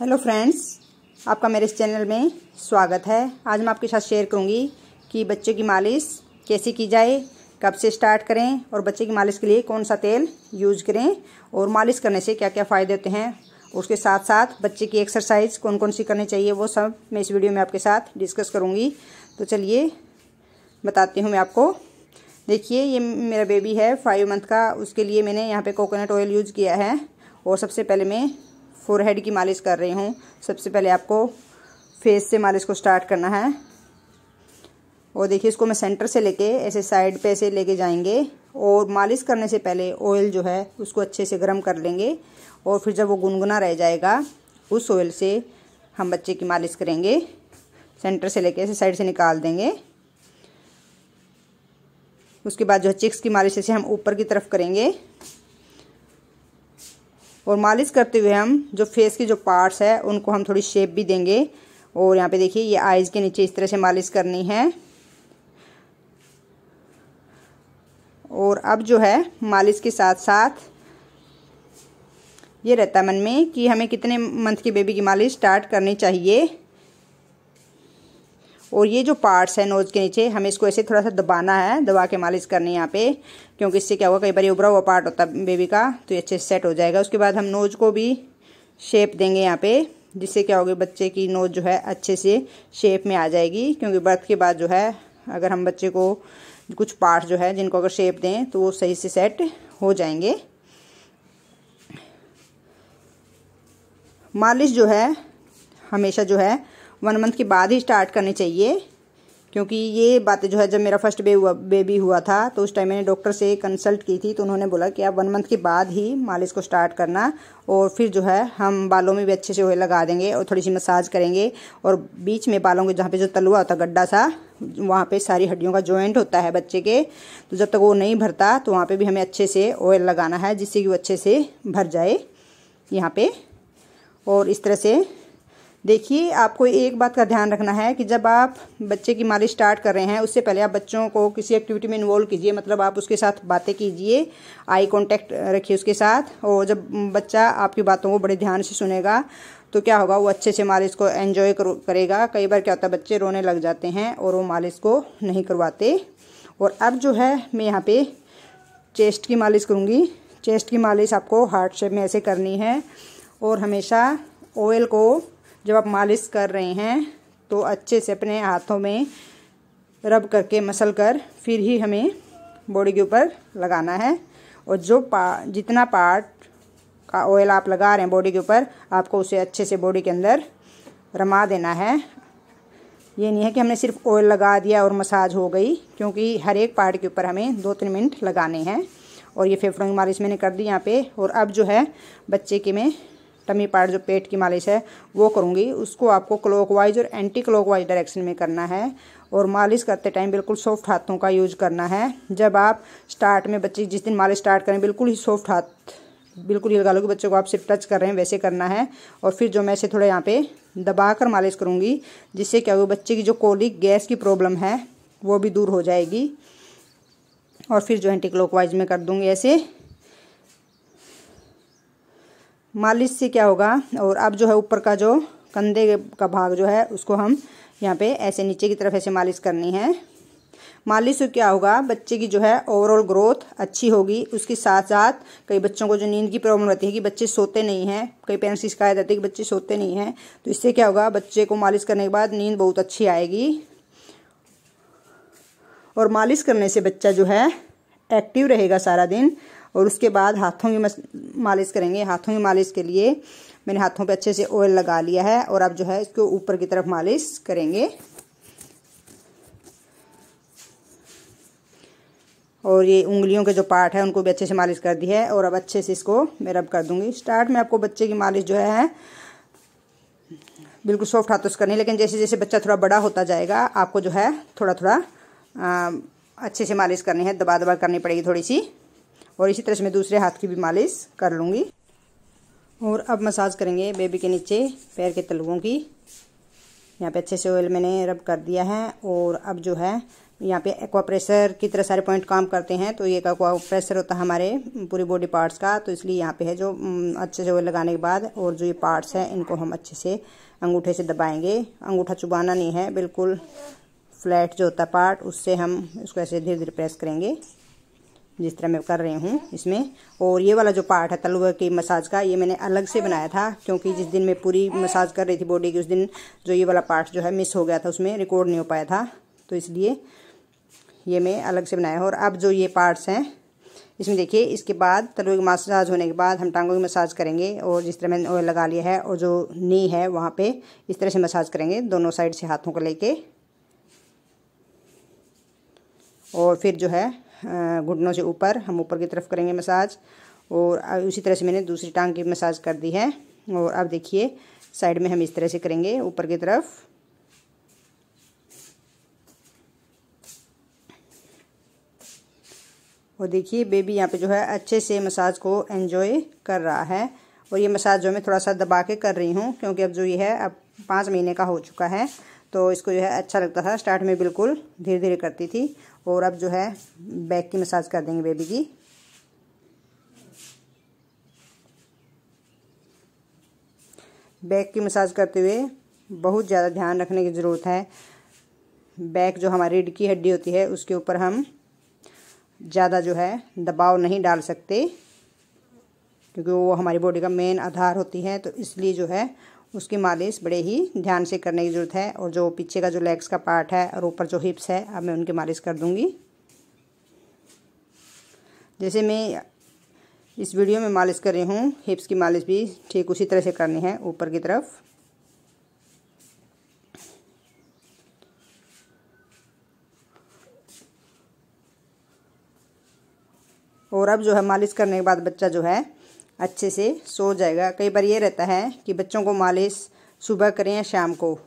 hello friends आपका मेरे इस चैनल में स्वागत है आज मैं आपके साथ शेयर करूंगी कि बच्चे की मालिश कैसे की जाए कब से स्टार्ट करें और बच्चे की मालिश के लिए कौन सा तेल यूज करें और मालिश करने से क्या क्या फ़ायदे होते हैं उसके साथ साथ बच्चे की एक्सरसाइज कौन कौन सी करनी चाहिए वो सब मैं इस वीडियो में आपके साथ डिस्कस करूँगी तो चलिए बताती हूँ मैं आपको देखिए ये मेरा बेबी है फाइव मंथ का उसके लिए मैंने यहाँ पर कोकोनट ऑयल यूज़ किया है और सबसे पहले मैं फोरहेड की मालिश कर रही हूँ सबसे पहले आपको फेस से मालिश को स्टार्ट करना है और देखिए इसको मैं सेंटर से लेके ऐसे साइड पे ऐसे लेके जाएंगे और मालिश करने से पहले ऑयल जो है उसको अच्छे से गर्म कर लेंगे और फिर जब वो गुनगुना रह जाएगा उस ऑयल से हम बच्चे की मालिश करेंगे सेंटर से लेके ऐसे साइड से निकाल देंगे उसके बाद जो है चिक्स की मालिश ऐसे हम ऊपर की तरफ करेंगे और मालिश करते हुए हम जो फेस के जो पार्ट्स है उनको हम थोड़ी शेप भी देंगे और यहाँ पे देखिए ये आइज़ के नीचे इस तरह से मालिश करनी है और अब जो है मालिश के साथ साथ ये रहता मन में कि हमें कितने मंथ की बेबी की मालिश स्टार्ट करनी चाहिए और ये जो पार्ट्स है नोज़ के नीचे हमें इसको ऐसे थोड़ा सा दबाना है दबा के मालिश करनी है यहाँ पे क्योंकि इससे क्या होगा कई बार उभरा हुआ पार्ट होता है बेबी का तो ये अच्छे से सेट हो जाएगा उसके बाद हम नोज़ को भी शेप देंगे यहाँ पे जिससे क्या होगा बच्चे की नोज जो है अच्छे से शेप में आ जाएगी क्योंकि बर्थ के बाद जो है अगर हम बच्चे को कुछ पार्ट जो है जिनको अगर शेप दें तो वो सही से सेट हो जाएंगे मालिश जो है हमेशा जो है वन मंथ के बाद ही स्टार्ट करनी चाहिए क्योंकि ये बातें जो है जब मेरा फर्स्ट बे हुआ बेबी हुआ था तो उस टाइम मैंने डॉक्टर से कंसल्ट की थी तो उन्होंने बोला कि आप वन मंथ के बाद ही मालिश को स्टार्ट करना और फिर जो है हम बालों में भी अच्छे से ऑयल लगा देंगे और थोड़ी सी मसाज करेंगे और बीच में बालों के जहाँ पे जो तलुआ होता गड्ढा सा वहाँ पे सारी हड्डियों का जॉइंट होता है बच्चे के तो जब तक वो नहीं भरता तो वहाँ पर भी हमें अच्छे से ऑयल लगाना है जिससे कि वो अच्छे से भर जाए यहाँ पर और इस तरह से देखिए आपको एक बात का ध्यान रखना है कि जब आप बच्चे की मालिश स्टार्ट कर रहे हैं उससे पहले आप बच्चों को किसी एक्टिविटी में इन्वॉल्व कीजिए मतलब आप उसके साथ बातें कीजिए आई कांटेक्ट रखिए उसके साथ और जब बच्चा आपकी बातों को बड़े ध्यान से सुनेगा तो क्या होगा वो अच्छे से मालिश को एन्जॉय करेगा कई बार क्या होता है बच्चे रोने लग जाते हैं और वो मालिश को नहीं करवाते और अब जो है मैं यहाँ पर चेस्ट की मालिश करूँगी चेस्ट की मालिश आपको हार्ट शेप में ऐसे करनी है और हमेशा ऑयल को जब आप मालिश कर रहे हैं तो अच्छे से अपने हाथों में रब करके मसल कर फिर ही हमें बॉडी के ऊपर लगाना है और जो पा जितना पार्ट का ऑयल आप लगा रहे हैं बॉडी के ऊपर आपको उसे अच्छे से बॉडी के अंदर रमा देना है ये नहीं है कि हमने सिर्फ ऑयल लगा दिया और मसाज हो गई क्योंकि हर एक पार्ट के ऊपर हमें दो तीन मिनट लगाने हैं और ये फेफड़ों की मालिश मैंने कर दी यहाँ पे और अब जो है बच्चे के में टमी पार्ट जो पेट की मालिश है वो करूँगी उसको आपको क्लॉकवाइज और एंटी क्लॉकवाइज डायरेक्शन में करना है और मालिश करते टाइम बिल्कुल सॉफ्ट हाथों का यूज करना है जब आप स्टार्ट में बच्चे जिस दिन मालिश स्टार्ट करें बिल्कुल ही सॉफ्ट हाथ बिल्कुल ये लगा लो कि बच्चों को आप सिर्फ टच कर रहे हैं वैसे करना है और फिर जो मैं इसे थोड़ा यहाँ पे दबा कर मालिश करूँगी जिससे क्या होगा बच्चे की जो कोलिक गैस की प्रॉब्लम है वो भी दूर हो जाएगी और फिर जो एंटी क्लॉकवाइज में कर दूँगी ऐसे मालिश से क्या होगा और अब जो है ऊपर का जो कंधे का भाग जो है उसको हम यहाँ पे ऐसे नीचे की तरफ ऐसे मालिश करनी है मालिश से क्या होगा बच्चे की जो है ओवरऑल ग्रोथ अच्छी होगी उसके साथ साथ कई बच्चों को जो नींद की प्रॉब्लम रहती है कि बच्चे सोते नहीं हैं कई पेरेंट्स की शिकायत रहती है कि बच्चे सोते नहीं हैं तो इससे क्या होगा बच्चे को मालिश करने के बाद नींद बहुत अच्छी आएगी और मालिश करने से बच्चा जो है एक्टिव रहेगा सारा दिन और उसके बाद हाथों की मालिश करेंगे हाथों की मालिश के लिए मैंने हाथों पे अच्छे से ऑयल लगा लिया है और अब जो है इसको ऊपर की तरफ मालिश करेंगे और ये उंगलियों के जो पार्ट है उनको भी अच्छे से मालिश कर दी है और अब अच्छे से इसको मैं रब कर दूंगी स्टार्ट में आपको बच्चे की मालिश जो है बिल्कुल सॉफ्ट हाथों से करनी लेकिन जैसे जैसे बच्चा थोड़ा बड़ा होता जाएगा आपको जो है थोड़ा थोड़ा आ, अच्छे से मालिश करनी है दबा दबा करनी पड़ेगी थोड़ी सी और इसी तरह से मैं दूसरे हाथ की भी मालिश कर लूँगी और अब मसाज करेंगे बेबी के नीचे पैर के तलुओं की यहाँ पे अच्छे से ऑयल मैंने रब कर दिया है और अब जो है यहाँ पे एक्वा प्रेशर की तरह सारे पॉइंट काम करते हैं तो ये एक्वा प्रेशर होता है हमारे पूरे बॉडी पार्ट्स का तो इसलिए यहाँ पे है जो अच्छे से ऑयल लगाने के बाद और जो ये पार्ट्स हैं इनको हम अच्छे से अंगूठे से दबाएंगे अंगूठा चुबाना नहीं है बिल्कुल फ्लैट जो होता है पार्ट उससे हम उसको ऐसे धीरे धीरे प्रेस करेंगे जिस तरह मैं कर रही हूँ इसमें और ये वाला जो पार्ट है तलवे की मसाज का ये मैंने अलग से बनाया था क्योंकि जिस दिन मैं पूरी मसाज कर रही थी बॉडी की उस दिन जो ये वाला पार्ट जो है मिस हो गया था उसमें रिकॉर्ड नहीं हो पाया था तो इसलिए ये मैं अलग से बनाया और अब जो ये पार्ट्स हैं इसमें देखिए इसके बाद तलवे की मसाज होने के बाद हम टांगों की मसाज करेंगे और जिस तरह मैंने ऑयल लगा लिया है और जो नी है वहाँ पर इस तरह से मसाज करेंगे दोनों साइड से हाथों को लेके और फिर जो है हाँ, घुटनों से ऊपर हम ऊपर की तरफ करेंगे मसाज और उसी तरह से मैंने दूसरी टांग की मसाज कर दी है और अब देखिए साइड में हम इस तरह से करेंगे ऊपर की तरफ और देखिए बेबी यहाँ पे जो है अच्छे से मसाज को एंजॉय कर रहा है और ये मसाज जो मैं थोड़ा सा दबा के कर रही हूँ क्योंकि अब जो ये है अब पाँच महीने का हो चुका है तो इसको जो है अच्छा लगता था स्टार्ट में बिल्कुल धीरे धीरे करती थी और अब जो है बैक की मसाज कर देंगे बेबी की बैक की मसाज करते हुए बहुत ज़्यादा ध्यान रखने की ज़रूरत है बैक जो हमारी रीढ़ की हड्डी होती है उसके ऊपर हम ज़्यादा जो है दबाव नहीं डाल सकते क्योंकि वो हमारी बॉडी का मेन आधार होती है तो इसलिए जो है उसकी मालिश बड़े ही ध्यान से करने की ज़रूरत है और जो पीछे का जो लेग्स का पार्ट है और ऊपर जो हिप्स है अब मैं उनकी मालिश कर दूँगी जैसे मैं इस वीडियो में मालिश कर रही हूँ हिप्स की मालिश भी ठीक उसी तरह से करनी है ऊपर की तरफ और अब जो है मालिश करने के बाद बच्चा जो है अच्छे से सो जाएगा कई बार ये रहता है कि बच्चों को मालिश सुबह करें या शाम को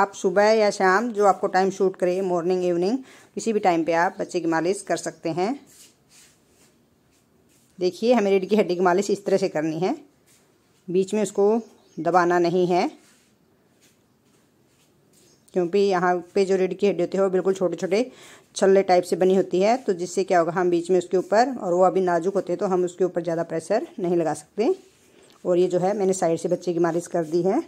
आप सुबह या शाम जो आपको टाइम शूट करे मॉर्निंग इवनिंग किसी भी टाइम पे आप बच्चे की मालिश कर सकते हैं देखिए हमें रेड की हड्डी की मालिश इस तरह से करनी है बीच में उसको दबाना नहीं है क्योंकि यहाँ पे जो रीढ़ की हड्डी होती है वो बिल्कुल छोटे छोटे छल्ले टाइप से बनी होती है तो जिससे क्या होगा हम बीच में उसके ऊपर और वो अभी नाजुक होते हैं तो हम उसके ऊपर ज़्यादा प्रेशर नहीं लगा सकते और ये जो है मैंने साइड से बच्चे की मालिश कर दी है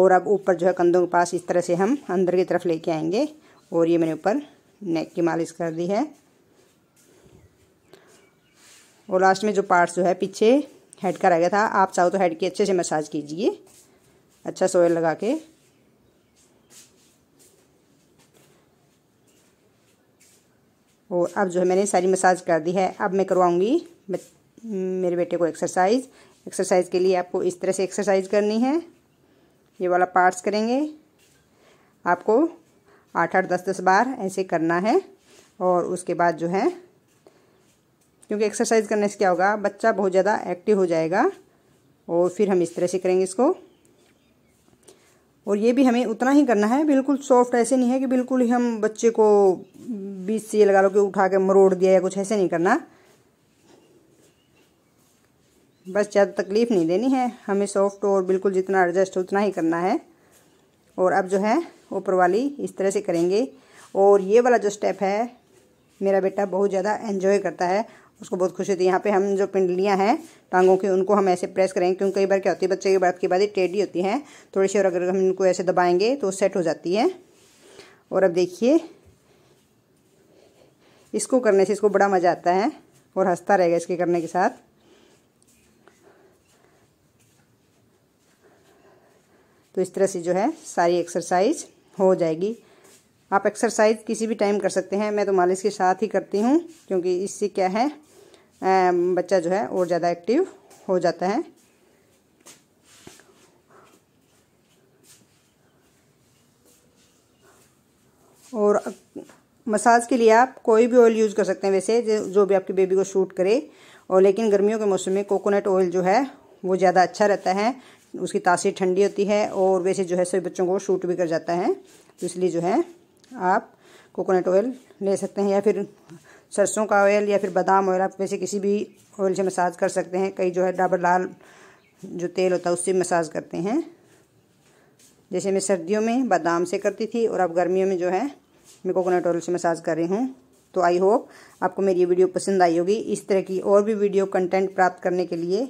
और अब ऊपर जो है कंधों के पास इस तरह से हम अंदर की तरफ लेके आएंगे और ये मैंने ऊपर नेक की मालिश कर दी है और लास्ट में जो पार्ट्स जो है पीछे हेड का रह गया था आप चाहो तो हेड की अच्छे से मसाज कीजिए अच्छा सोयल लगा के और अब जो है मैंने सारी मसाज कर दी है अब मैं करवाऊँगी मेरे बेटे को एक्सरसाइज एक्सरसाइज के लिए आपको इस तरह से एक्सरसाइज करनी है ये वाला पार्ट्स करेंगे आपको आठ आठ दस दस बार ऐसे करना है और उसके बाद जो है क्योंकि एक्सरसाइज करने से क्या होगा बच्चा बहुत ज़्यादा एक्टिव हो जाएगा और फिर हम इस तरह से करेंगे इसको और ये भी हमें उतना ही करना है बिल्कुल सॉफ्ट ऐसे नहीं है कि बिल्कुल ही हम बच्चे को बीच से लगा लो कि उठा के मरोड़ दिया या कुछ ऐसे नहीं करना बस ज़्यादा तकलीफ़ नहीं देनी है हमें सॉफ्ट और बिल्कुल जितना एडजस्ट उतना ही करना है और अब जो है ऊपर वाली इस तरह से करेंगे और ये वाला जो स्टेप है मेरा बेटा बहुत ज़्यादा एन्जॉय करता है उसको बहुत खुशी होती है यहाँ पे हम जो पिंडलियाँ हैं टांगों की उनको हम ऐसे प्रेस करेंगे क्योंकि कई बार क्या होती है बच्चे की बात की बात टेढ़ी होती हैं थोड़ी सी और अगर हम इनको ऐसे दबाएंगे तो सेट हो जाती है और अब देखिए इसको करने से इसको बड़ा मज़ा आता है और हंसता रहेगा इसके करने के साथ तो इस तरह से जो है सारी एक्सरसाइज हो जाएगी आप एक्सरसाइज किसी भी टाइम कर सकते हैं मैं तो मालिश के साथ ही करती हूँ क्योंकि इससे क्या है बच्चा जो है और ज़्यादा एक्टिव हो जाता है और मसाज के लिए आप कोई भी ऑयल यूज़ कर सकते हैं वैसे जो भी आपके बेबी को शूट करे और लेकिन गर्मियों के मौसम में कोकोनट ऑयल जो है वो ज़्यादा अच्छा रहता है उसकी तासीर ठंडी होती है और वैसे जो है सभी बच्चों को शूट भी कर जाता है तो इसलिए जो है आप कोकोनट ऑयल ले सकते हैं या फिर सरसों का ऑयल या फिर बादाम ऑयल आप वैसे किसी भी ऑयल से मसाज कर सकते हैं कई जो है डाबर लाल जो तेल होता है उससे मसाज करते हैं जैसे मैं सर्दियों में बादाम से करती थी और अब गर्मियों में जो है मैं कोकोनट ऑयल से मसाज कर रही हूँ तो आई होप आपको मेरी ये वीडियो पसंद आई होगी इस तरह की और भी वीडियो कंटेंट प्राप्त करने के लिए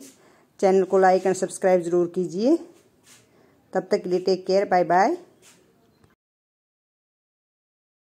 चैनल को लाइक एंड सब्सक्राइब ज़रूर कीजिए तब तक के लिए टेक केयर बाय बाय